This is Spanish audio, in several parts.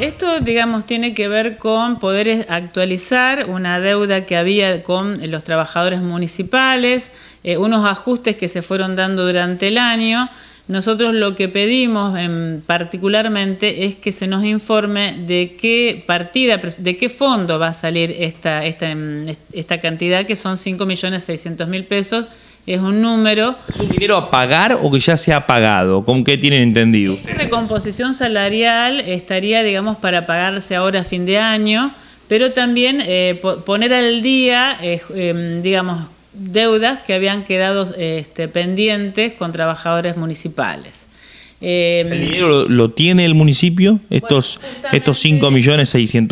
esto, digamos, tiene que ver con poder actualizar una deuda que había con los trabajadores municipales, eh, unos ajustes que se fueron dando durante el año. Nosotros lo que pedimos em, particularmente es que se nos informe de qué partida, de qué fondo va a salir esta, esta em, cantidad, que son 5.600.000 pesos es un número. dinero a pagar o que ya se ha pagado? ¿Con qué tienen entendido? La recomposición salarial estaría, digamos, para pagarse ahora a fin de año, pero también eh, poner al día, eh, eh, digamos, deudas que habían quedado este, pendientes con trabajadores municipales. Em, ¿El dinero lo, tiene el municipio? Estos, 5.600.000 estos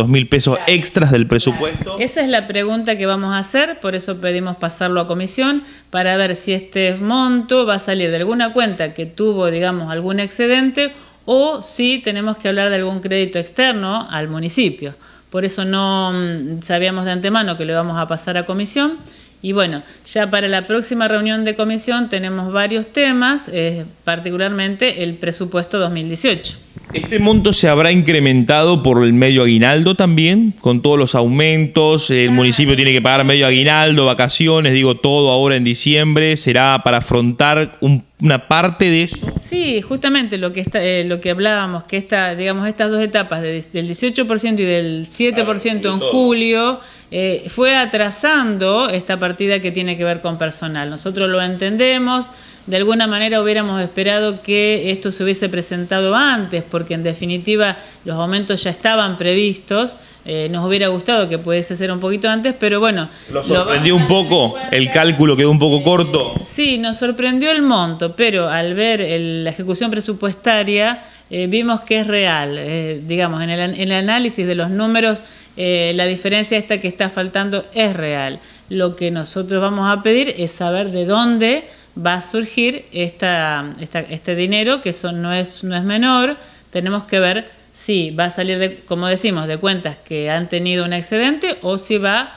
millones pesos extras del presupuesto. Esa es la pregunta que vamos a hacer, por eso pedimos pasarlo a comisión para ver si este monto va a salir de alguna cuenta que tuvo, digamos, algún excedente o si tenemos que hablar de algún crédito externo al municipio. Por eso no mm, sabíamos de antemano que lo íbamos a pasar a comisión. Y bueno, ya para la próxima reunión de comisión tenemos varios temas, eh, particularmente el presupuesto 2018. ¿Este monto se habrá incrementado por el medio aguinaldo también? Con todos los aumentos, el ah. municipio tiene que pagar medio aguinaldo, vacaciones, digo todo ahora en diciembre, ¿será para afrontar un una parte de eso. Sí, justamente lo que está, eh, lo que hablábamos, que esta, digamos, estas dos etapas del 18% y del 7% en julio eh, fue atrasando esta partida que tiene que ver con personal. Nosotros lo entendemos, de alguna manera hubiéramos esperado que esto se hubiese presentado antes, porque en definitiva los aumentos ya estaban previstos, eh, nos hubiera gustado que pudiese ser un poquito antes, pero bueno. ¿Lo sorprendió un poco? ¿El cálculo quedó un poco corto? Sí, nos sorprendió el monto pero al ver la ejecución presupuestaria eh, vimos que es real. Eh, digamos, en el, análisis de los números, eh, la diferencia esta que está faltando es real. Lo que nosotros vamos a pedir es saber de dónde va a surgir este dinero, que eso no es, menor. Tenemos que ver si va a salir, como decimos, de cuentas que han tenido un excedente o si va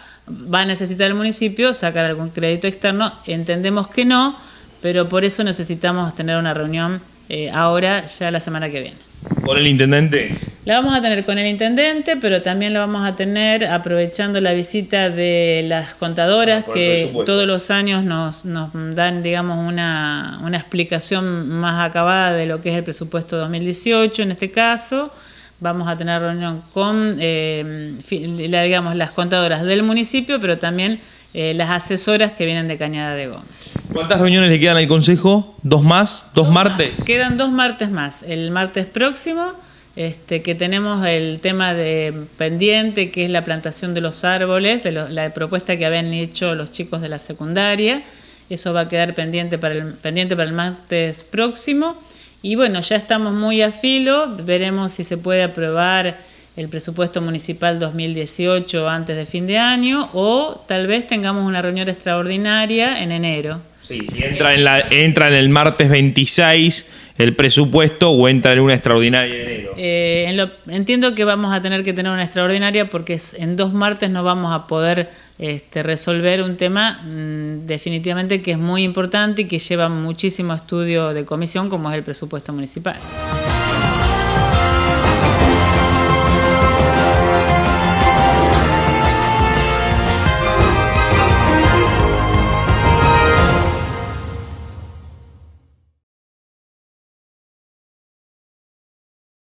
a necesitar el municipio sacar algún crédito externo. Entendemos que no pero por eso necesitamos tener una reunión eh, ahora, ya la semana que viene. ¿Con el intendente? La vamos a tener con el intendente, pero también la vamos a tener aprovechando la visita de las contadoras que todos los años nos, dan, digamos, una, una explicación más acabada de lo que es el presupuesto 2018 en este caso vamos a tener reunión con eh, digamos, las contadoras del municipio, pero también eh, las asesoras que vienen de Cañada de Gómez. ¿Cuántas reuniones le quedan al Consejo? ¿Dos más? ¿Dos, martes? Quedan dos martes más. El martes próximo, este, que tenemos el tema de pendiente, que es la plantación de los árboles, de la propuesta que habían hecho los chicos de la secundaria. Eso va a quedar pendiente para el, pendiente para el martes próximo. Y bueno, ya estamos muy a filo. Veremos si se puede aprobar el presupuesto municipal 2018 antes de fin de año o tal vez tengamos una reunión extraordinaria en enero. Sí, si entra en, la, entra en el martes 26 el presupuesto o entra en una extraordinaria enero. Eh, entiendo que vamos a tener que tener una extraordinaria porque en dos martes no vamos a poder este, resolver un tema mm, definitivamente que es muy importante y que lleva muchísimo estudio de comisión como es el presupuesto municipal.